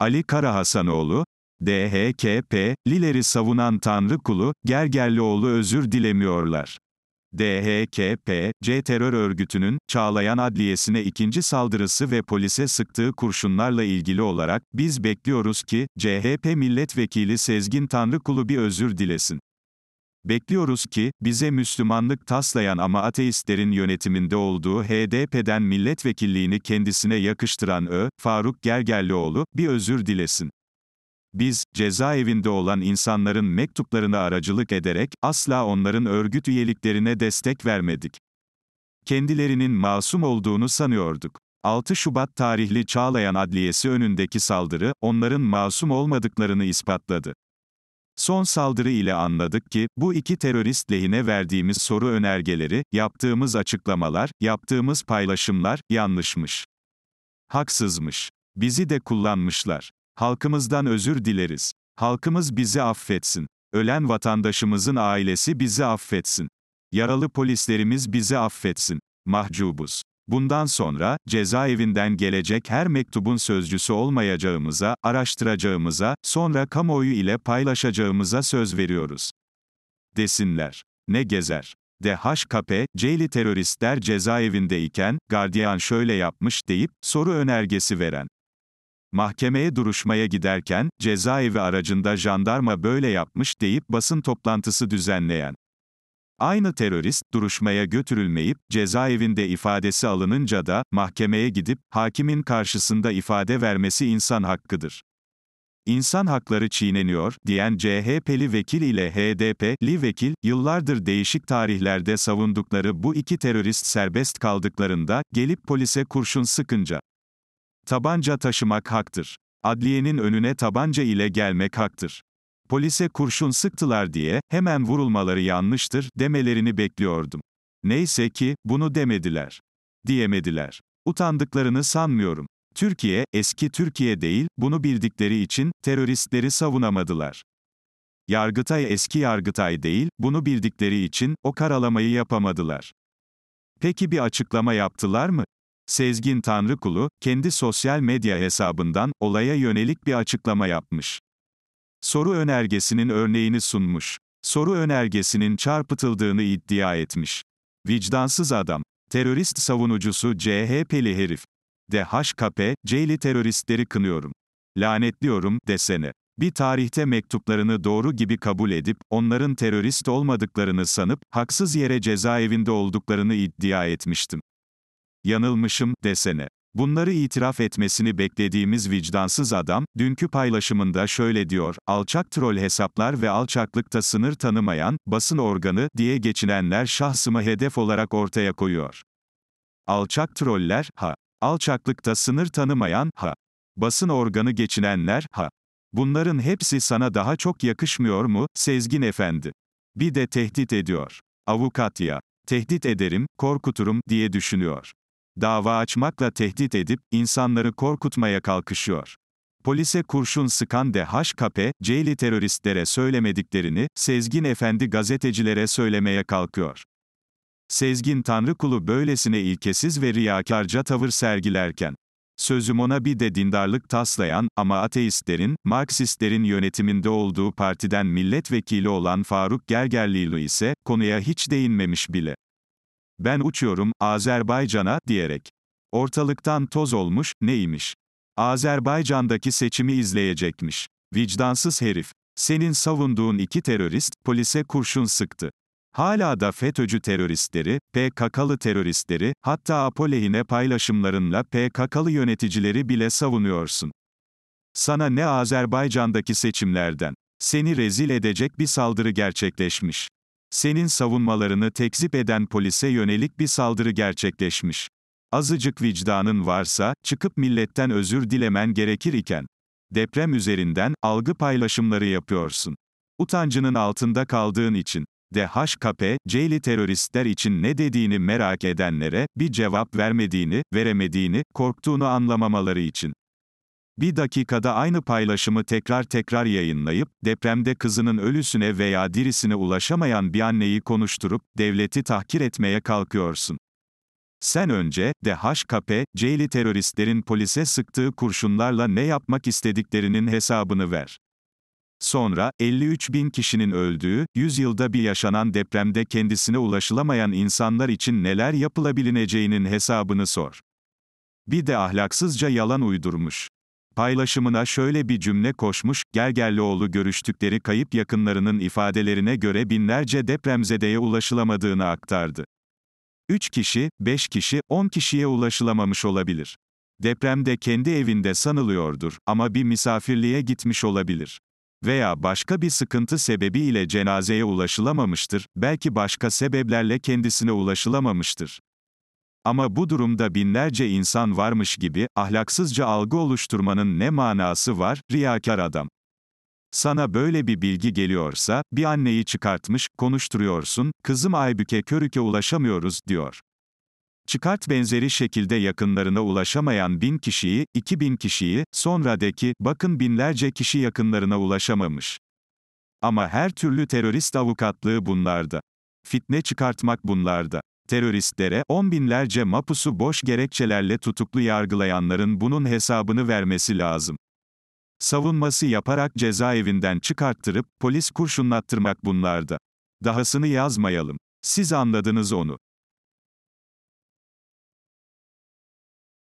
Ali Kara Hasanoğlu, DHKP, Lileri savunan Tanrı kulu, Gergerlioğlu özür dilemiyorlar. DHKP, C terör örgütünün, Çağlayan Adliyesi'ne ikinci saldırısı ve polise sıktığı kurşunlarla ilgili olarak, biz bekliyoruz ki, CHP milletvekili Sezgin Tanrıkulu bir özür dilesin. Bekliyoruz ki, bize Müslümanlık taslayan ama ateistlerin yönetiminde olduğu HDP'den milletvekilliğini kendisine yakıştıran Ö. Faruk Gergerlioğlu, bir özür dilesin. Biz, cezaevinde olan insanların mektuplarına aracılık ederek, asla onların örgüt üyeliklerine destek vermedik. Kendilerinin masum olduğunu sanıyorduk. 6 Şubat tarihli Çağlayan Adliyesi önündeki saldırı, onların masum olmadıklarını ispatladı. Son saldırı ile anladık ki, bu iki terörist lehine verdiğimiz soru önergeleri, yaptığımız açıklamalar, yaptığımız paylaşımlar, yanlışmış. Haksızmış. Bizi de kullanmışlar. Halkımızdan özür dileriz. Halkımız bizi affetsin. Ölen vatandaşımızın ailesi bizi affetsin. Yaralı polislerimiz bizi affetsin. Mahcubuz. Bundan sonra, cezaevinden gelecek her mektubun sözcüsü olmayacağımıza, araştıracağımıza, sonra kamuoyu ile paylaşacağımıza söz veriyoruz. Desinler. Ne gezer. DHKP, Ceyli teröristler cezaevindeyken, gardiyan şöyle yapmış deyip, soru önergesi veren. Mahkemeye duruşmaya giderken, cezaevi aracında jandarma böyle yapmış deyip basın toplantısı düzenleyen. Aynı terörist, duruşmaya götürülmeyip, cezaevinde ifadesi alınınca da, mahkemeye gidip, hakimin karşısında ifade vermesi insan hakkıdır. İnsan hakları çiğneniyor, diyen CHP'li vekil ile HDP'li vekil, yıllardır değişik tarihlerde savundukları bu iki terörist serbest kaldıklarında, gelip polise kurşun sıkınca, tabanca taşımak haktır. Adliyenin önüne tabanca ile gelmek haktır. Polise kurşun sıktılar diye, hemen vurulmaları yanlıştır demelerini bekliyordum. Neyse ki, bunu demediler. Diyemediler. Utandıklarını sanmıyorum. Türkiye, eski Türkiye değil, bunu bildikleri için, teröristleri savunamadılar. Yargıtay eski Yargıtay değil, bunu bildikleri için, o karalamayı yapamadılar. Peki bir açıklama yaptılar mı? Sezgin Tanrıkulu, kendi sosyal medya hesabından, olaya yönelik bir açıklama yapmış soru önergesinin örneğini sunmuş. Soru önergesinin çarpıtıldığını iddia etmiş. Vicdansız adam, terörist savunucusu CHP'li herif. DHKP, C'li teröristleri kınıyorum. Lanetliyorum, desene. Bir tarihte mektuplarını doğru gibi kabul edip, onların terörist olmadıklarını sanıp, haksız yere cezaevinde olduklarını iddia etmiştim. Yanılmışım, desene. Bunları itiraf etmesini beklediğimiz vicdansız adam, dünkü paylaşımında şöyle diyor, alçak troll hesaplar ve alçaklıkta sınır tanımayan, basın organı, diye geçinenler şahsımı hedef olarak ortaya koyuyor. Alçak troller, ha. Alçaklıkta sınır tanımayan, ha. Basın organı geçinenler, ha. Bunların hepsi sana daha çok yakışmıyor mu, Sezgin Efendi? Bir de tehdit ediyor. Avukat ya. Tehdit ederim, korkuturum, diye düşünüyor dava açmakla tehdit edip, insanları korkutmaya kalkışıyor. Polise kurşun sıkan DHKP, Ceyli teröristlere söylemediklerini, Sezgin Efendi gazetecilere söylemeye kalkıyor. Sezgin Tanrıkulu böylesine ilkesiz ve riyakarca tavır sergilerken, Sözüm ona bir de dindarlık taslayan ama ateistlerin, Marksistlerin yönetiminde olduğu partiden milletvekili olan Faruk Gergerlilu ise konuya hiç değinmemiş bile ben uçuyorum, Azerbaycan'a, diyerek. Ortalıktan toz olmuş, neymiş? Azerbaycan'daki seçimi izleyecekmiş. Vicdansız herif. Senin savunduğun iki terörist, polise kurşun sıktı. Hala da FETÖ'cü teröristleri, PKK'lı teröristleri, hatta apolehine paylaşımlarınla PKK'lı yöneticileri bile savunuyorsun. Sana ne Azerbaycan'daki seçimlerden, seni rezil edecek bir saldırı gerçekleşmiş senin savunmalarını tekzip eden polise yönelik bir saldırı gerçekleşmiş. Azıcık vicdanın varsa, çıkıp milletten özür dilemen gerekir iken, deprem üzerinden, algı paylaşımları yapıyorsun. Utancının altında kaldığın için, DHKP, Ceyli teröristler için ne dediğini merak edenlere, bir cevap vermediğini, veremediğini, korktuğunu anlamamaları için. Bir dakikada aynı paylaşımı tekrar tekrar yayınlayıp, depremde kızının ölüsüne veya dirisine ulaşamayan bir anneyi konuşturup, devleti tahkir etmeye kalkıyorsun. Sen önce, DHKP, Ceyli teröristlerin polise sıktığı kurşunlarla ne yapmak istediklerinin hesabını ver. Sonra, 53 bin kişinin öldüğü, 100 yılda bir yaşanan depremde kendisine ulaşılamayan insanlar için neler yapılabileceğinin hesabını sor. Bir de ahlaksızca yalan uydurmuş. Paylaşımına şöyle bir cümle koşmuş, Gergerlioğlu görüştükleri kayıp yakınlarının ifadelerine göre binlerce depremzedeye ulaşılamadığını aktardı. 3 kişi, 5 kişi, 10 kişiye ulaşılamamış olabilir. Depremde kendi evinde sanılıyordur ama bir misafirliğe gitmiş olabilir. Veya başka bir sıkıntı sebebiyle cenazeye ulaşılamamıştır, belki başka sebeplerle kendisine ulaşılamamıştır. Ama bu durumda binlerce insan varmış gibi, ahlaksızca algı oluşturmanın ne manası var, riyakar adam? Sana böyle bir bilgi geliyorsa, bir anneyi çıkartmış, konuşturuyorsun, kızım Aybüke körüke ulaşamıyoruz, diyor. Çıkart benzeri şekilde yakınlarına ulaşamayan bin kişiyi, iki bin kişiyi, sonra bakın binlerce kişi yakınlarına ulaşamamış. Ama her türlü terörist avukatlığı bunlarda. Fitne çıkartmak bunlarda teröristlere, on binlerce mapusu boş gerekçelerle tutuklu yargılayanların bunun hesabını vermesi lazım. Savunması yaparak cezaevinden çıkarttırıp, polis kurşunlattırmak bunlarda. Dahasını yazmayalım. Siz anladınız onu.